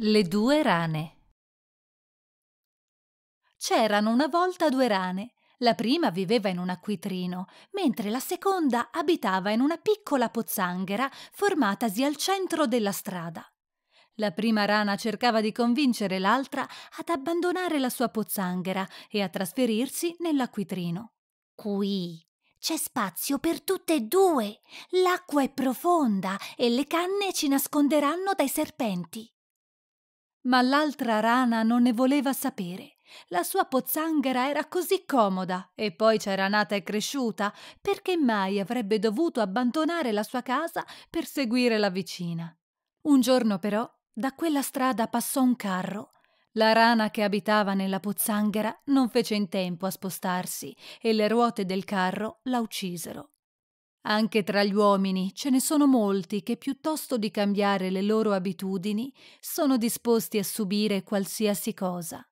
Le due rane C'erano una volta due rane. La prima viveva in un acquitrino, mentre la seconda abitava in una piccola pozzanghera formatasi al centro della strada. La prima rana cercava di convincere l'altra ad abbandonare la sua pozzanghera e a trasferirsi nell'acquitrino. Qui c'è spazio per tutte e due. L'acqua è profonda e le canne ci nasconderanno dai serpenti. Ma l'altra rana non ne voleva sapere. La sua pozzanghera era così comoda e poi c'era nata e cresciuta, perché mai avrebbe dovuto abbandonare la sua casa per seguire la vicina? Un giorno però da quella strada passò un carro. La rana che abitava nella pozzanghera non fece in tempo a spostarsi e le ruote del carro la uccisero. Anche tra gli uomini ce ne sono molti che piuttosto di cambiare le loro abitudini sono disposti a subire qualsiasi cosa.